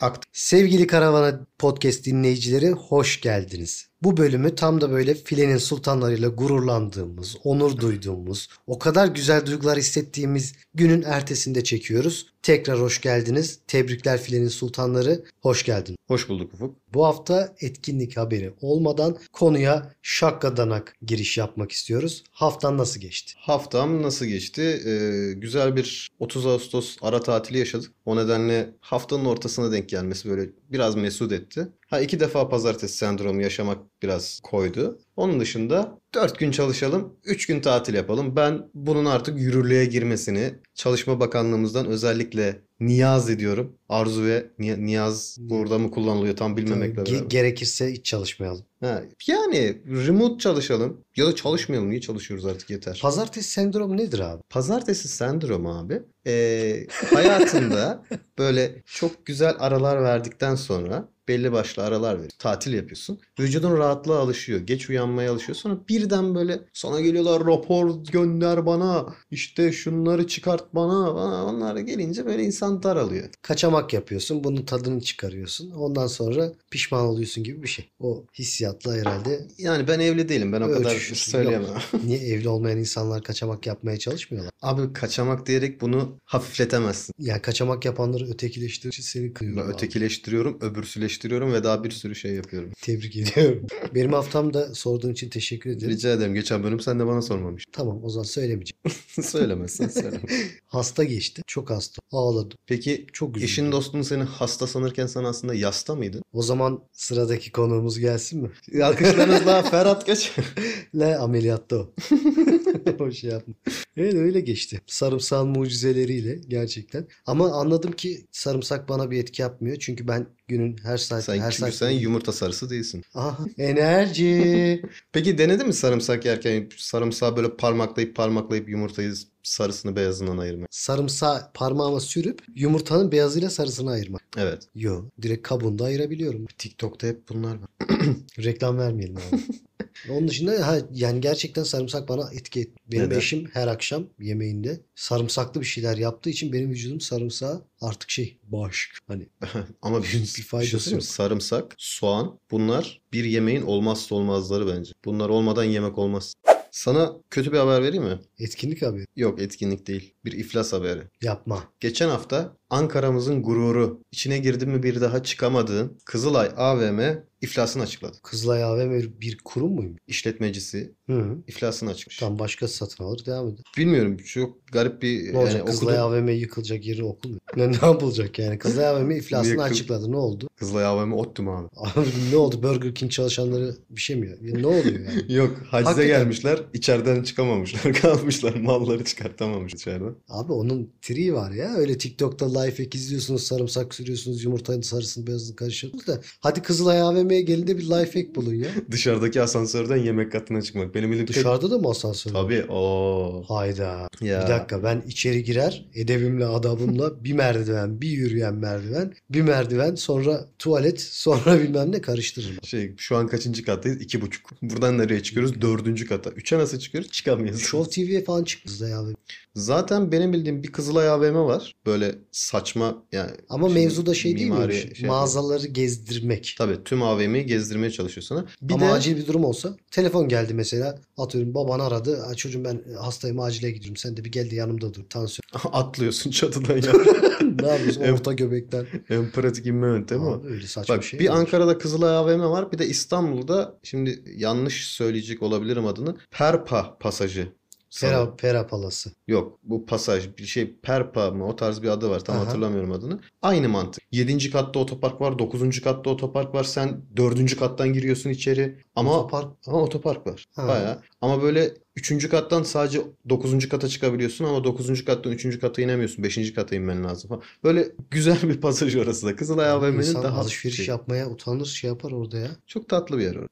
aktı. Sevgili Karavana Podcast dinleyicileri hoş geldiniz bu bölümü tam da böyle filenin sultanlarıyla gururlandığımız, onur duyduğumuz, o kadar güzel duygular hissettiğimiz günün ertesinde çekiyoruz. Tekrar hoş geldiniz. Tebrikler filenin sultanları. Hoş geldin. Hoş bulduk Ufuk. Bu hafta etkinlik haberi olmadan konuya şakkadanak giriş yapmak istiyoruz. Haftan nasıl geçti? Haftam nasıl geçti? Ee, güzel bir 30 Ağustos ara tatili yaşadık. O nedenle haftanın ortasına denk gelmesi böyle biraz mesut etti. Ha iki defa pazartesi sendromu yaşamak biraz koydu. Onun dışında 4 gün çalışalım, 3 gün tatil yapalım. Ben bunun artık yürürlüğe girmesini Çalışma Bakanlığımızdan özellikle niyaz ediyorum. Arzu ve niyaz burada mı kullanılıyor tam bilmemekle beraber. Ge- gerekirse hiç çalışmayalım. Ha, yani remote çalışalım ya da çalışmayalım. Niye çalışıyoruz artık yeter. Pazartesi sendromu nedir abi? Pazartesi sendromu abi e, hayatında böyle çok güzel aralar verdikten sonra belli başlı aralar veriyor. tatil yapıyorsun. Vücudun rahatlığa alışıyor. Geç uyan davranmaya alışıyor. Sonra birden böyle sana geliyorlar rapor gönder bana işte şunları çıkart bana bana onlar gelince böyle insan daralıyor. Kaçamak yapıyorsun bunun tadını çıkarıyorsun ondan sonra pişman oluyorsun gibi bir şey. O hissiyatla herhalde. Yani ben evli değilim ben o kadar söyleyemem. Niye evli olmayan insanlar kaçamak yapmaya çalışmıyorlar? Abi kaçamak diyerek bunu hafifletemezsin. Yani kaçamak yapanları ötekileştirici seni kınıyorum. Ben ötekileştiriyorum, öbürsüleştiriyorum ve daha bir sürü şey yapıyorum. Tebrik ediyorum. Benim haftamda sor sorduğun için teşekkür ederim. Rica ederim. Geçen bölüm sen de bana sormamış. Tamam o zaman söylemeyeceğim. Söylemezsen söyleme. hasta geçti. Çok hasta. Ağladım. Peki Çok üzüldüm. eşin dostun seni hasta sanırken sen aslında yasta mıydın? O zaman sıradaki konuğumuz gelsin mi? Alkışlarınızla Ferhat geç. Le ameliyatta o. o şey yapma. Evet öyle geçti. Sarımsağın mucizeleriyle gerçekten. Ama anladım ki sarımsak bana bir etki yapmıyor. Çünkü ben Günün her saat Sen, her çünkü saat. sen yumurta sarısı değilsin. Aha, enerji. Peki denedin mi sarımsak yerken sarımsağı böyle parmaklayıp parmaklayıp yumurtayı sarısını beyazından ayırmak? Sarımsağı parmağıma sürüp yumurtanın beyazıyla sarısını ayırmak. Evet. Yo, direkt kabuğunda ayırabiliyorum. TikTok'ta hep bunlar var. Reklam vermeyelim abi. Onun dışında ha, yani gerçekten sarımsak bana etki etti. Benim Neden? eşim her akşam yemeğinde sarımsaklı bir şeyler yaptığı için benim vücudum sarımsağı artık şey bağışık. Hani ama bir, bir faydası şey yok. Sarımsak, soğan bunlar bir yemeğin olmazsa olmazları bence. Bunlar olmadan yemek olmaz. Sana kötü bir haber vereyim mi? Etkinlik abi. Yok etkinlik değil. Bir iflas haberi. Yapma. Geçen hafta Ankara'mızın gururu, içine girdi mi bir daha çıkamadığın Kızılay AVM iflasını açıkladı. Kızılay AVM bir kurum muyum? İşletmecisi Hı hı. iflasını açıklamış. Tam başka satın alır devam eder. Bilmiyorum çok garip bir... Ne olacak? Kızılay okudum. AVM yıkılacak yeri okul mu? Ne, ne yapılacak yani? Kızılay AVM iflasını açıkladı. Ne oldu? Kızılay AVM ottu mu abi? abi ne oldu? Burger King çalışanları bir şey mi? Ya, ne oluyor yani? Yok hacize Hakikaten... gelmişler. içeriden çıkamamışlar. Kalmışlar. Malları çıkartamamış içeriden. Abi onun tri var ya. Öyle TikTok'ta Life Hack izliyorsunuz. Sarımsak sürüyorsunuz. Yumurtanın sarısını beyazını karıştırıyorsunuz da. Hadi Kızılay AVM'ye gelin de bir Life Hack bulun ya. Dışarıdaki asansörden yemek katına çıkmak. Benim elim Dışarıda tek... da mı asansör? Tabii. o. Hayda. Ya. Bir dakika ben içeri girer. Edebimle adabımla bir merdiven, bir yürüyen merdiven, bir merdiven sonra tuvalet, sonra bilmem ne karıştırırım. Şey şu an kaçıncı kattayız? İki buçuk. Buradan nereye çıkıyoruz? Dördüncü kata. Üçe nasıl çıkıyoruz? Çıkamıyoruz. Show TV'ye falan çıkmışız da ya. Zaten benim bildiğim bir Kızılay AVM var. Böyle saçma yani. Ama şimdi, mevzu da şey değil mi? Şey Mağazaları yapıyor. gezdirmek. Tabii tüm AVM'yi gezdirmeye çalışıyorsun sana. Bir Ama de... acil bir durum olsa telefon geldi mesela atıyorum baban aradı. Çocuğum ben hastayım acile gidiyorum. Sen de bir geldi yanımda dur tansiyon. Atlıyorsun çatıdan ya. ne yapıyorsun orta göbekten. En pratik inme yöntemi o. Öyle saçma Bak, bir şey. Bir Ankara'da Kızılay AVM var. Bir de İstanbul'da şimdi yanlış söyleyecek olabilirim adını. Perpa pasajı Pera, Pera Palası. Yok bu pasaj bir şey Perpa mı o tarz bir adı var tam Aha. hatırlamıyorum adını. Aynı mantık. 7. katta otopark var 9. katta otopark var sen 4. kattan giriyorsun içeri ama otopark, ama otopark var ha. bayağı. Ama böyle 3. kattan sadece 9. kata çıkabiliyorsun ama 9. kattan 3. kata inemiyorsun 5. kata inmen lazım falan. Böyle güzel bir pasaj orası da Kızılay AVM'nin daha alışveriş şey. yapmaya utanır şey yapar orada ya. Çok tatlı bir yer orada.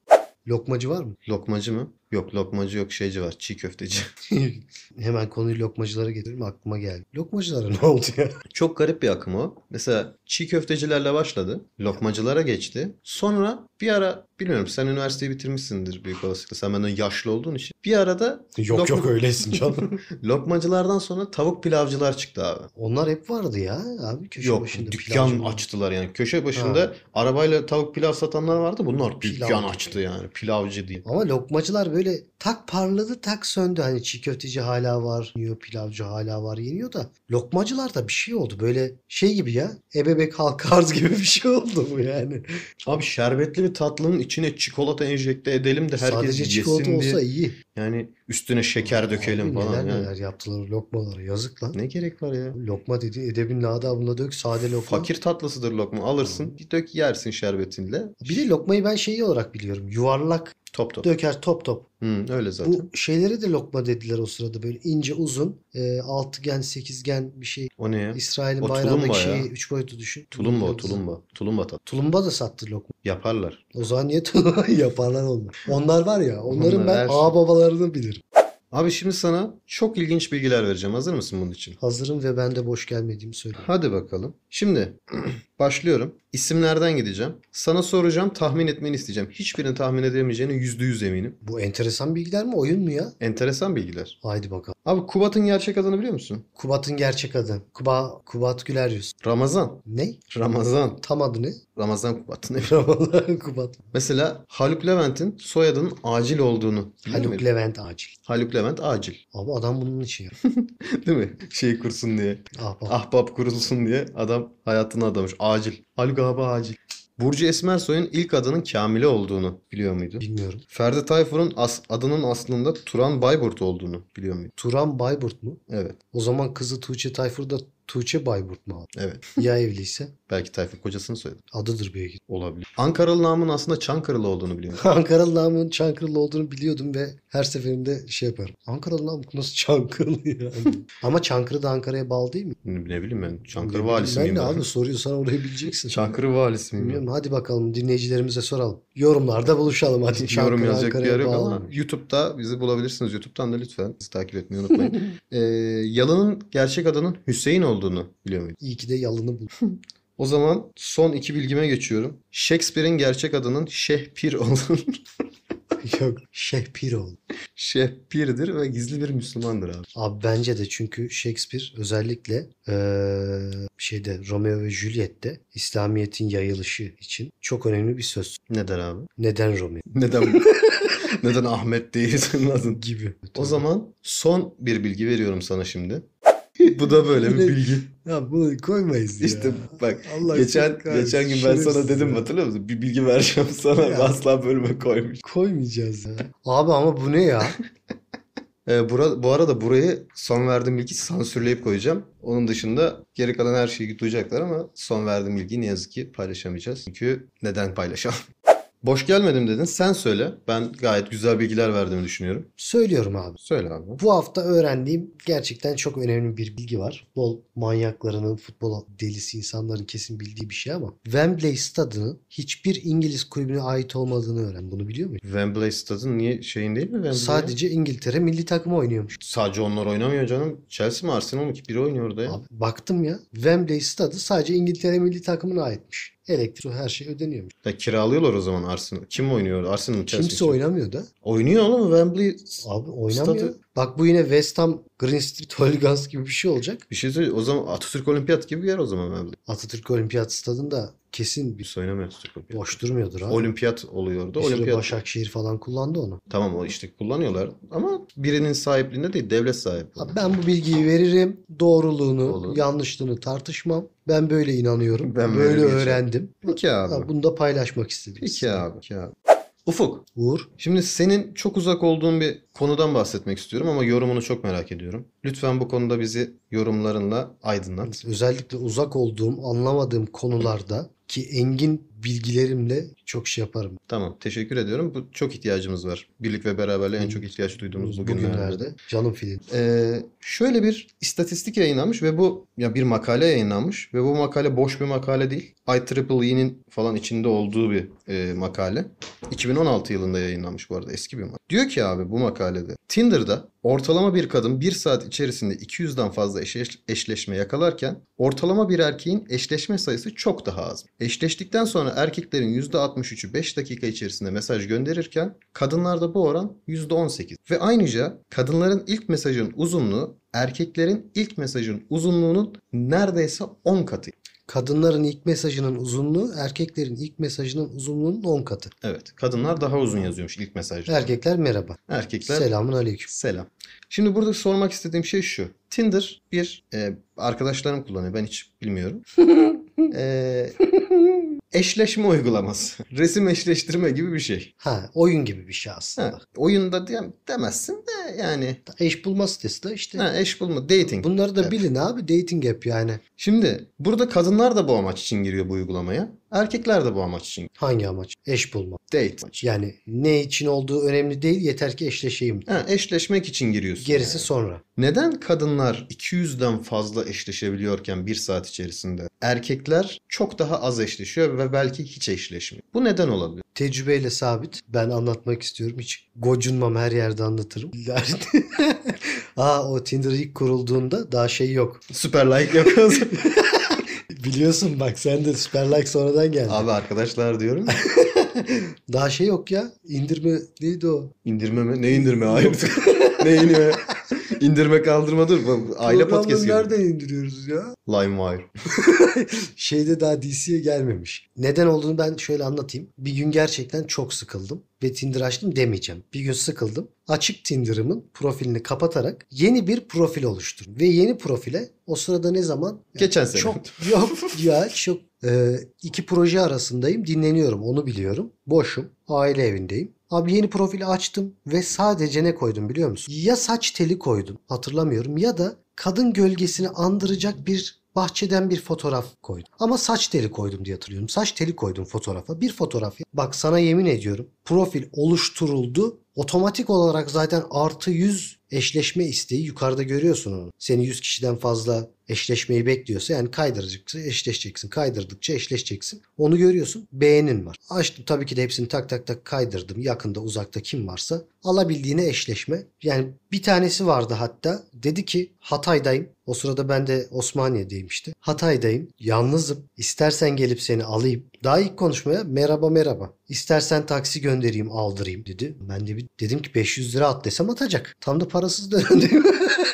Lokmacı var mı? Lokmacı mı? Yok lokmacı yok şeyci var. Çiğ köfteci. Hemen konuyu lokmacılara getirdim aklıma geldi. Lokmacılara ne oldu ya? Çok garip bir akım o. Mesela çiğ köftecilerle başladı. Lokmacılara geçti. Sonra bir ara bilmiyorum sen üniversiteyi bitirmişsindir büyük olasılıkla. Sen benden yaşlı olduğun için. Bir arada... Yok lok... yok öylesin canım. lokmacılardan sonra tavuk pilavcılar çıktı abi. Onlar hep vardı ya abi köşe yok, başında. dükkan açtılar yani. Köşe başında ha. arabayla tavuk pilav satanlar vardı. Bunlar Pilav. dükkan açtı yani pilavcı diye. Ama lokmacılar böyle Böyle tak parladı tak söndü. Hani çiğ köfteci hala var, yiyor pilavcı hala var yeniyor da lokmacılar da bir şey oldu. Böyle şey gibi ya ebebek halka arz gibi bir şey oldu bu yani. Abi şerbetli bir tatlının içine çikolata enjekte edelim de herkes Sadece yesin çikolata diye. olsa iyi. Yani üstüne şeker dökelim falan. Neler yani. neler yaptılar lokmaları yazık lan. Ne gerek var ya? Lokma dedi edebin adabına dök sade lokma. Fakir tatlısıdır lokma alırsın bir dök yersin şerbetinle. Bir de lokmayı ben şeyi olarak biliyorum yuvarlak Top top. Döker top top. Hı, öyle zaten. Bu şeyleri de lokma dediler o sırada böyle ince uzun e, altıgen sekizgen bir şey. O ne ya? İsrail'in o bayrağındaki şeyi ya. üç boyutu düşün. Tulumba o tulumba. Tulumba tat. Tulumba da sattı lokma. Yaparlar. O zaman niye tulumba yaparlar onlar? Onlar var ya onların Onlar ben her... ağababalarını şey. bilirim. Abi şimdi sana çok ilginç bilgiler vereceğim. Hazır mısın bunun için? Hazırım ve ben de boş gelmediğimi söyleyeyim. Hadi bakalım. Şimdi başlıyorum. İsimlerden gideceğim. Sana soracağım, tahmin etmeni isteyeceğim. Hiçbirini tahmin edemeyeceğine yüzde yüz eminim. Bu enteresan bilgiler mi, oyun mu ya? Enteresan bilgiler. Haydi bakalım. Abi Kubat'ın gerçek adını biliyor musun? Kubat'ın gerçek adı. Kuba, Kubat Güler Yüz. Ramazan. Ne? Ramazan. Tam adı ne? Ramazan Kubat. Ne Ramazan Kubat. Mesela Haluk Levent'in soyadının acil olduğunu. Haluk mi? Levent acil. Haluk Levent acil. Abi adam bunun için ya. Değil mi? Şey kursun diye. Ahbap. Ahbap kurulsun diye adam hayatını adamış. Acil. Haluk abi acil. Burcu Esmersoy'un ilk adının Kamile olduğunu biliyor muydu? Bilmiyorum. Ferdi Tayfur'un as adının aslında Turan Bayburt olduğunu biliyor muydu? Turan Bayburt mu? Evet. O zaman kızı Tuğçe Tayfur da Tuğçe Bayburt mu abi? Evet. Ya evliyse? Belki Tayfun kocasını söyledi. Adıdır belki. Olabilir. Ankaralı namın aslında Çankırılı olduğunu biliyorum. Ankaralı namın Çankırılı olduğunu biliyordum ve her seferinde şey yaparım. Ankaralı nam nasıl Çankaralı ya? Ama Çankırı da Ankara'ya bağlı değil mi? Ne bileyim ben. Çankırı valisi miyim? Ben de abi soruyorsan orayı bileceksin. Çankırı valisi miyim? Bilmiyorum. Hadi bakalım dinleyicilerimize soralım. Yorumlarda buluşalım hadi. Çankırı, Yorum yazacak Ankara'ya bir yer kalmadı. YouTube'da bizi bulabilirsiniz. YouTube'dan da lütfen bizi takip etmeyi unutmayın. ee, yalanın gerçek adının Hüseyin oldu olduğunu biliyor muydun? İyi ki de yalını buldum. o zaman son iki bilgime geçiyorum. Shakespeare'in gerçek adının Şehpir olduğunu. Yok Şehpir oldu. Şehpir'dir ve gizli bir Müslümandır abi. Abi bence de çünkü Shakespeare özellikle ee, şeyde Romeo ve Juliet'te İslamiyet'in yayılışı için çok önemli bir söz. Neden abi? Neden Romeo? Neden Neden Ahmet değil senin adın? Gibi. O zaman son bir bilgi veriyorum sana şimdi. Bu da böyle bir bilgi. Ya bunu koymayız ya. İşte bak Allah geçen geçen gün ben sana dedim ya. hatırlıyor musun? Bir bilgi vereceğim sana ya. asla bölüme koymuş. Koymayacağız ya. Abi ama bu ne ya? Ee, bura, bu arada burayı son verdiğim bilgi sansürleyip koyacağım. Onun dışında geri kalan her şeyi duyacaklar ama son verdiğim bilgi ne yazık ki paylaşamayacağız. Çünkü neden paylaşalım? Boş gelmedim dedin. Sen söyle. Ben gayet güzel bilgiler verdiğimi düşünüyorum. Söylüyorum abi. Söyle abi. Bu hafta öğrendiğim gerçekten çok önemli bir bilgi var. Futbol manyaklarının, futbol delisi insanların kesin bildiği bir şey ama Wembley Stadı'nın hiçbir İngiliz kulübüne ait olmadığını öğren. Bunu biliyor muydun? Wembley Stadı niye şeyin değil mi? Wembley? Sadece İngiltere milli takımı oynuyormuş. Sadece onlar oynamıyor canım. Chelsea mi Arsenal mı ki biri oynuyor orada ya. Abi, baktım ya. Wembley Stadı sadece İngiltere milli takımına aitmiş elektrik her şey ödeniyormuş. Ya kiralıyorlar o zaman Arsenal. Kim oynuyor? Arsenal Chelsea. Kimse oynamıyor da. Oynuyor oğlum Wembley. Abi oynamıyor. Stadı. Bak bu yine West Ham Green Street Hooligans gibi bir şey olacak. Bir şey söyleyeyim. O zaman Atatürk Olimpiyat gibi bir yer o zaman abi. Atatürk Olimpiyat stadında kesin bir... Hiç oynamıyor Atatürk Olimpiyat. Boş durmuyordur abi. Olimpiyat oluyordu. Bir Olimpiyat... Başakşehir falan kullandı onu. Tamam o işte kullanıyorlar ama birinin sahipliğinde değil devlet sahipliğinde. Abi ben bu bilgiyi veririm. Doğruluğunu, Olur. yanlışlığını tartışmam. Ben böyle inanıyorum. Ben böyle, böyle öğrendim. Peki abi. Bunu da paylaşmak istedim. Peki abi. Peki abi. Ufuk. Uğur. Şimdi senin çok uzak olduğun bir konudan bahsetmek istiyorum ama yorumunu çok merak ediyorum. Lütfen bu konuda bizi yorumlarınla aydınlat. Özellikle uzak olduğum, anlamadığım konularda ki Engin bilgilerimle çok şey yaparım. Tamam. Teşekkür ediyorum. Bu çok ihtiyacımız var. Birlik ve beraberliğe en çok ihtiyaç duyduğumuz bugünlerde. bugünlerde. Canım filin. Ee, şöyle bir istatistik yayınlanmış ve bu ya bir makale yayınlanmış ve bu makale boş bir makale değil. IEEE'nin falan içinde olduğu bir e, makale. 2016 yılında yayınlanmış bu arada. Eski bir makale. Diyor ki abi bu makalede Tinder'da ortalama bir kadın bir saat içerisinde 200'den fazla eşleşme yakalarken ortalama bir erkeğin eşleşme sayısı çok daha az. Eşleştikten sonra yani erkeklerin %63'ü 5 dakika içerisinde mesaj gönderirken kadınlarda bu oran %18. Ve aynıca kadınların ilk mesajın uzunluğu erkeklerin ilk mesajın uzunluğunun neredeyse 10 katı. Kadınların ilk mesajının uzunluğu erkeklerin ilk mesajının uzunluğunun 10 katı. Evet. Kadınlar daha uzun yazıyormuş ilk mesajda. Erkekler merhaba. Erkekler selamun aleyküm. Selam. Şimdi burada sormak istediğim şey şu. Tinder bir e, arkadaşlarım kullanıyor. Ben hiç bilmiyorum. e, eşleşme uygulaması. Resim eşleştirme gibi bir şey. Ha, oyun gibi bir şey aslında. Ha, oyunda diyem, demezsin de yani. Eş bulma sitesi de işte. Ha, eş bulma, dating. Bunları da evet. bilin abi dating app yani. Şimdi burada kadınlar da bu amaç için giriyor bu uygulamaya. Erkekler de bu amaç için. Hangi amaç? Eş bulma. Date. Amaç. Yani ne için olduğu önemli değil yeter ki eşleşeyim. Ha, eşleşmek için giriyorsun. Gerisi yani. sonra. Neden kadınlar 200'den fazla eşleşebiliyorken bir saat içerisinde erkekler çok daha az eşleşiyor ve belki hiç eşleşmiyor? Bu neden olabilir? Tecrübeyle sabit. Ben anlatmak istiyorum. Hiç gocunmam her yerde anlatırım. Aa o Tinder ilk kurulduğunda daha şey yok. Süper like yok. Biliyorsun bak sen de Süper Like sonradan geldi. Abi arkadaşlar diyorum. Daha şey yok ya. İndirme neydi o? İndirme mi? Ne indirme abi? ne indirme? İndirme kaldırma dur. Aile podcast gibi. nereden indiriyoruz ya? LimeWire. Şeyde daha DC'ye gelmemiş. Neden olduğunu ben şöyle anlatayım. Bir gün gerçekten çok sıkıldım ve Tinder açtım demeyeceğim. Bir gün sıkıldım. Açık Tinder'ımın profilini kapatarak yeni bir profil oluşturdum. Ve yeni profile o sırada ne zaman? Geçen sene. Çok, yok ya çok e, iki proje arasındayım dinleniyorum onu biliyorum. Boşum aile evindeyim. Abi yeni profili açtım ve sadece ne koydum biliyor musun? Ya saç teli koydum hatırlamıyorum ya da kadın gölgesini andıracak bir bahçeden bir fotoğraf koydum. Ama saç teli koydum diye hatırlıyorum. Saç teli koydum fotoğrafa. Bir fotoğraf. Bak sana yemin ediyorum. Profil oluşturuldu. Otomatik olarak zaten artı 100 eşleşme isteği yukarıda görüyorsun onu. Seni 100 kişiden fazla eşleşmeyi bekliyorsa yani kaydıracaksın, eşleşeceksin. Kaydırdıkça eşleşeceksin. Onu görüyorsun. Beğenin var. Açtım tabii ki de hepsini tak tak tak kaydırdım. Yakında uzakta kim varsa alabildiğine eşleşme. Yani bir tanesi vardı hatta. Dedi ki Hatay'dayım. O sırada ben de Osmaniye'deyim işte. Hatay'dayım. Yalnızım. İstersen gelip seni alayım. Daha ilk konuşmaya merhaba merhaba. İstersen taksi göndereyim aldırayım dedi. Ben de bir dedim ki 500 lira at desem atacak. Tam da parasız döndüm.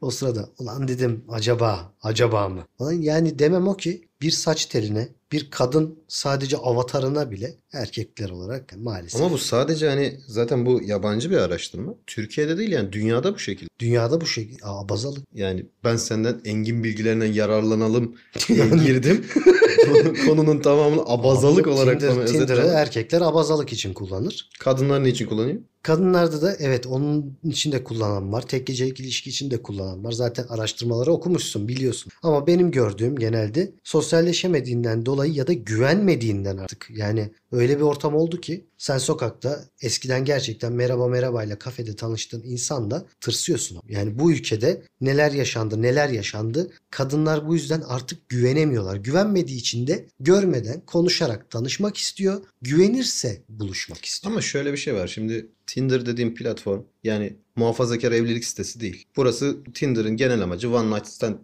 O sırada ulan dedim acaba acaba mı? yani demem o ki bir saç teline bir kadın sadece avatarına bile erkekler olarak maalesef. Ama bu sadece hani zaten bu yabancı bir araştırma. Türkiye'de değil yani dünyada bu şekilde. Dünyada bu şey abazalık. Yani ben senden engin bilgilerinden yararlanalım girdim. Konunun tamamını abazalık Abi, olarak Tinder, Tinder'ı erkekler abazalık için kullanır. Kadınlar ne için kullanıyor? Kadınlarda da evet onun için de kullanan var. Tek gecelik ilişki için de kullanan var. Zaten araştırmaları okumuşsun biliyorsun. Ama benim gördüğüm genelde sosyalleşemediğinden dolayı ya da güvenmediğinden artık. Yani öyle bir ortam oldu ki sen sokakta eskiden gerçekten merhaba merhabayla kafede tanıştığın insanla tırsıyorsun görüyorsun. Yani bu ülkede neler yaşandı, neler yaşandı. Kadınlar bu yüzden artık güvenemiyorlar. Güvenmediği için de görmeden, konuşarak tanışmak istiyor. Güvenirse buluşmak istiyor. Ama şöyle bir şey var. Şimdi Tinder dediğim platform yani muhafazakar evlilik sitesi değil. Burası Tinder'ın genel amacı one night stand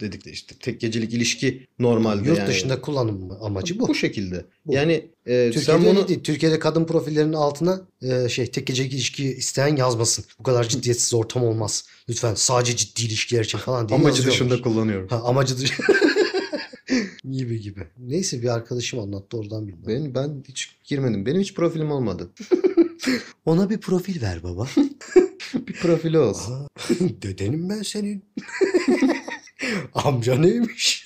dedik de işte tek gecelik ilişki normalde Yurt yani. dışında kullanım amacı bu. Bu şekilde. Bu. Yani e, Türkiye'de sen bunu değil, Türkiye'de kadın profillerinin altına e, şey tek gecelik ilişki isteyen yazmasın. Bu kadar ciddiyetsiz ortam olmaz. Lütfen sadece ciddi ilişkiler için falan diye Amacı dışında kullanıyorum. Ha, amacı dışında. gibi gibi. Neyse bir arkadaşım anlattı oradan bildim. Ben, ben hiç girmedim. Benim hiç profilim olmadı. Ona bir profil ver baba. bir profili olsun. Aa, dedenim ben senin. Amca neymiş?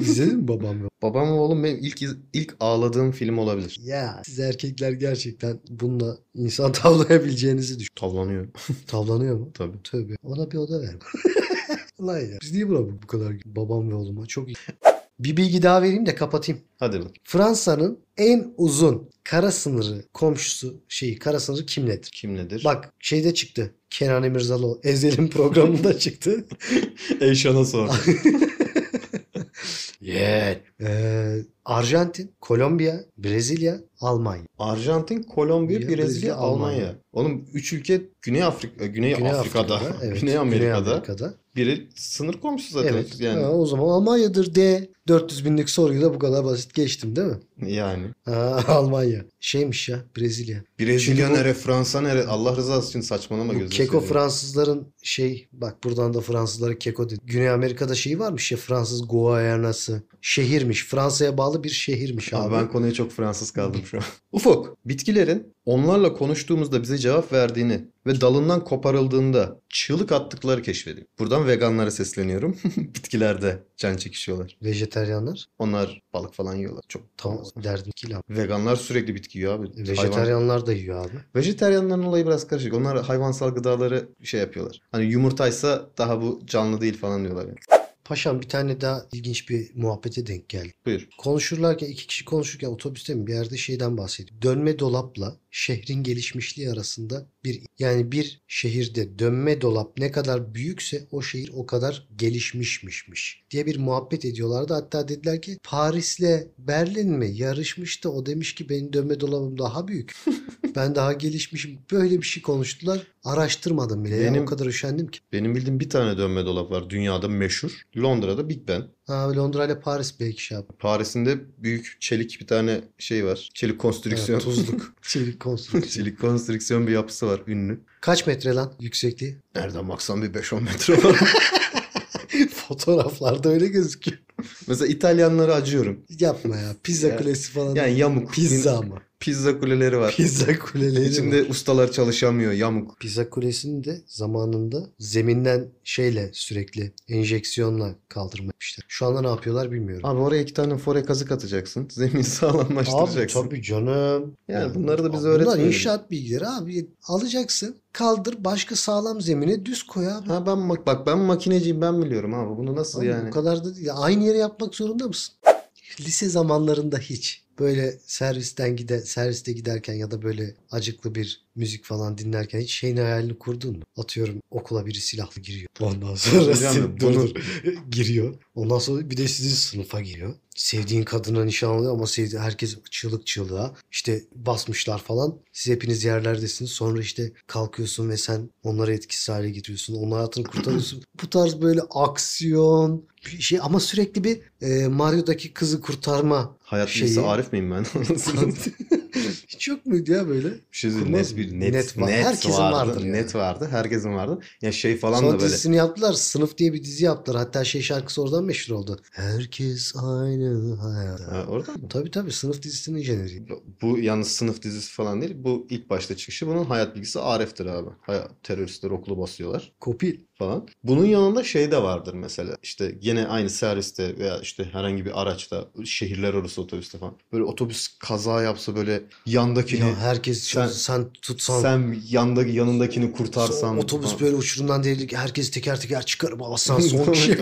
İzledin mi babam? Babam oğlum benim ilk ilk ağladığım film olabilir. Ya siz erkekler gerçekten bununla insan tavlayabileceğinizi düşün. Tavlanıyor. Tavlanıyor mu? Tabii. Tövbe. Ona bir oda ver. Lan ya. Biz niye buna bu kadar babam ve oğluma çok iyi. Bir bilgi daha vereyim de kapatayım. Hadi bak. Fransa'nın en uzun kara sınırı komşusu şeyi kara sınırı kim nedir? Kim nedir? Bak şeyde çıktı. Kenan Emirzalıoğlu Ezel'in programında çıktı. Eyşan'a sor. yeah. Ee, Arjantin, Kolombiya, Brezilya, Almanya. Arjantin, Kolombiya, Brezilya, Brezilya Almanya. Almanya. Onun üç ülke Güney Afrika, Güney, Güney Afrika'da, Afrika'da evet, Güney Amerika'da. Güney Amerika'da. Biri sınır komşusu zaten. Evet. Yani. Ha, o zaman Almanya'dır de 400 binlik soruyu da bu kadar basit geçtim değil mi? Yani. Ha, Almanya. Şeymiş ya Brezilya. Brezilya Çünkü nere bu, Fransa nere Allah rızası için saçmalama gözünü Keko söyleyeyim. Fransızların şey bak buradan da Fransızlara keko dedi. Güney Amerika'da şeyi varmış ya Fransız Guayana'sı. Şehir mi? şehirmiş. Fransa'ya bağlı bir şehirmiş abi. abi. Ben konuya çok Fransız kaldım şu an. Ufuk, bitkilerin onlarla konuştuğumuzda bize cevap verdiğini ve dalından koparıldığında çığlık attıkları keşfedildi. Buradan veganlara sesleniyorum. Bitkilerde can çekişiyorlar. Vejeteryanlar? Onlar balık falan yiyorlar. Çok Tamam derdim ki lan. Veganlar sürekli bitki yiyor abi. Hayvan- da yiyor abi. Vejeteryanların olayı biraz karışık. Onlar hayvansal gıdaları şey yapıyorlar. Hani yumurtaysa daha bu canlı değil falan diyorlar yani. Paşam bir tane daha ilginç bir muhabbete denk geldi. Buyur. Konuşurlarken iki kişi konuşurken otobüste mi bir yerde şeyden bahsediyor. Dönme dolapla şehrin gelişmişliği arasında bir yani bir şehirde dönme dolap ne kadar büyükse o şehir o kadar gelişmişmişmiş diye bir muhabbet ediyorlardı. Hatta dediler ki Paris'le Berlin mi yarışmıştı o demiş ki benim dönme dolabım daha büyük. ben daha gelişmişim. Böyle bir şey konuştular. Araştırmadım bile. Benim, ya. o kadar üşendim ki. Benim bildiğim bir tane dönme dolap var dünyada meşhur. Londra'da Big Ben. Ha, Londra ile Paris belki şey yaptı. Paris'in de büyük çelik bir tane şey var. Çelik konstrüksiyon. Evet, tuzluk. çelik konstrüksiyon. çelik konstrüksiyon bir yapısı var ünlü. Kaç metre lan yüksekliği? Nereden baksan bir 5-10 metre var. Fotoğraflarda öyle gözüküyor. Mesela İtalyanları acıyorum. Yapma ya. Pizza ya, kulesi falan. Yani yamuk. Pizza mı? Pizza kuleleri var. Pizza kuleleri İçinde var. ustalar çalışamıyor yamuk. Pizza kulesini de zamanında zeminden şeyle sürekli enjeksiyonla kaldırmışlar. Şu anda ne yapıyorlar bilmiyorum. Abi oraya iki tane fore kazık atacaksın. Zemin sağlamlaştıracaksın. Abi tabii canım. Yani, bunları da bize öğretmiyor. Bunlar inşaat bilgileri abi. Alacaksın kaldır başka sağlam zemine düz koy abi. Ha ben bak, bak ben makineciyim ben biliyorum abi. Bunu nasıl abi yani? Bu kadar da Aynı yere yapmak zorunda mısın? Lise zamanlarında hiç böyle servisten gide serviste giderken ya da böyle acıklı bir müzik falan dinlerken hiç şeyin hayalini kurdun mu? Atıyorum okula biri silahlı giriyor. Ondan şey sonra sınıf bunu... giriyor. Ondan sonra bir de sizin sınıfa giriyor. Sevdiğin kadına nişanlıyor ama sevdi herkes çığlık çığlığa işte basmışlar falan. Siz hepiniz yerlerdesiniz. Sonra işte kalkıyorsun ve sen onları etkisiz hale getiriyorsun. Onun hayatını kurtarıyorsun. Bu tarz böyle aksiyon, şey ama sürekli bir e, Mario'daki kızı kurtarma Hayat şeyi... bilgisi Arif miyim ben? Hiç yok muydu ya böyle? Bir şey Kurma, net bir net, net, var. net Herkesin vardı. vardır yani. Net vardı. Herkesin vardı. Ya şey falan Sonra da böyle. dizisini yaptılar. Sınıf diye bir dizi yaptılar. Hatta şey şarkısı oradan meşhur oldu. Herkes aynı hayata. Ha, oradan mı? Tabii tabii. Sınıf dizisinin jeneriği. Bu yalnız sınıf dizisi falan değil. Bu ilk başta çıkışı. Bunun hayat bilgisi Arif'tir abi. Hayat, teröristler okulu basıyorlar. Kopil falan. Bunun yanında şey de vardır mesela işte gene aynı serviste veya işte herhangi bir araçta şehirler arası otobüste falan. Böyle otobüs kaza yapsa böyle yandakini ya herkes sen, sen tutsan sen yandaki yanındakini kurtarsan otobüs falan. böyle uçurumdan değil herkesi teker teker çıkarıp alasan son kişiye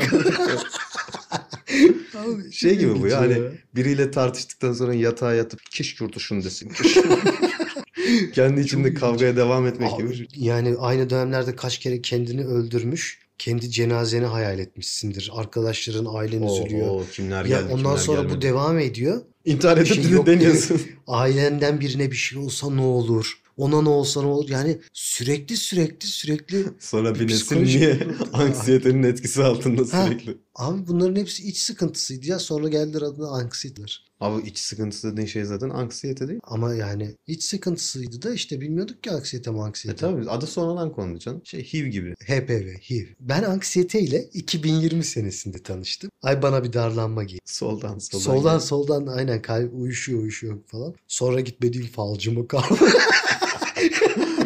şey gibi bu ya hani biriyle tartıştıktan sonra yatağa yatıp keşke yurtuşun desin. Kendi içinde Çok kavgaya devam etmek Abi, gibi. Yani aynı dönemlerde kaç kere kendini öldürmüş kendi cenazeni hayal etmişsindir. Arkadaşların, ailen üzülüyor. Oo, kimler geldi, ya ondan kimler sonra gelmedi. bu devam ediyor. İntihar edip şey deniyorsun. ailenden birine bir şey olsa ne olur? ona ne olsa ne olur. Yani sürekli sürekli sürekli Sonra bir nesil niye anksiyetenin etkisi altında Ha. sürekli? Abi bunların hepsi iç sıkıntısıydı ya. Sonra geldiler adına anksiyetler. Abi iç sıkıntısı dediğin şey zaten anksiyete değil. Ama yani iç sıkıntısıydı da işte bilmiyorduk ki anksiyete mi E anksiyete. tabii adı sonradan kondu canım. Şey HIV gibi. HPV, HIV. Ben anksiyete ile 2020 senesinde tanıştım. Ay bana bir darlanma giy. Soldan soldan. Soldan soldan aynen kalp uyuşuyor uyuşuyor falan. Sonra gitmediğim falcımı kaldı.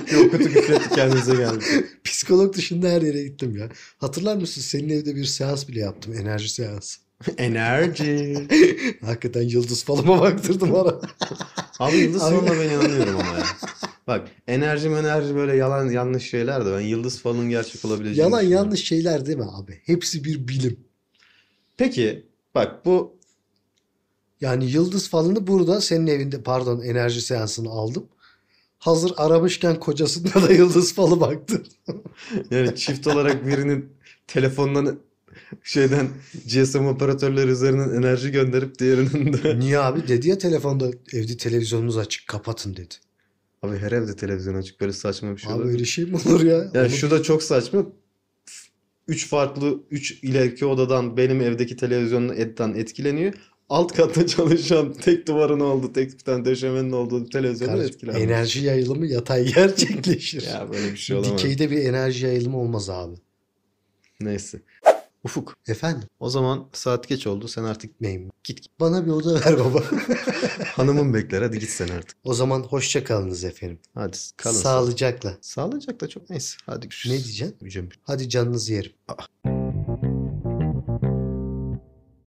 Çok kötü hissettik şey. kendimize geldi. Psikolog dışında her yere gittim ya. Hatırlar mısın senin evde bir seans bile yaptım. Enerji seansı. Enerji. Hakikaten yıldız falıma baktırdım ara. Abi yıldız falına ben inanıyorum ama ya. Bak enerji enerji böyle yalan yanlış şeyler de ben yıldız falının gerçek olabileceğini Yalan yanlış şeyler değil mi abi? Hepsi bir bilim. Peki bak bu yani yıldız falını burada senin evinde pardon enerji seansını aldım hazır aramışken kocasında da yıldız falı baktı. yani çift olarak birinin telefondan şeyden GSM operatörleri üzerinden enerji gönderip diğerinin de. Niye abi dedi ya telefonda evde televizyonunuz açık kapatın dedi. Abi her evde televizyon açık böyle saçma bir şey Abi olur. öyle şey mi olur ya? Yani Onu... şu da çok saçma. Üç farklı üç ileriki odadan benim evdeki televizyonun etten etkileniyor alt katta çalışan tek duvarın oldu, tek bir tane döşemenin olduğu televizyonu etkilenmiş. Enerji yayılımı yatay gerçekleşir. ya böyle bir şey olamaz. Dikeyde bir enerji yayılımı olmaz abi. Neyse. Ufuk. Efendim? O zaman saat geç oldu. Sen artık gitmeyeyim. Git. git. Bana bir oda ver baba. Hanımım bekler. Hadi git sen artık. O zaman hoşça kalınız efendim. Hadi kalın. Sağlıcakla. Sağlıcakla çok neyse. Hadi görüşürüz. Ne diyeceksin? Diyeceğim. Hadi canınızı yerim. Aa. Ah.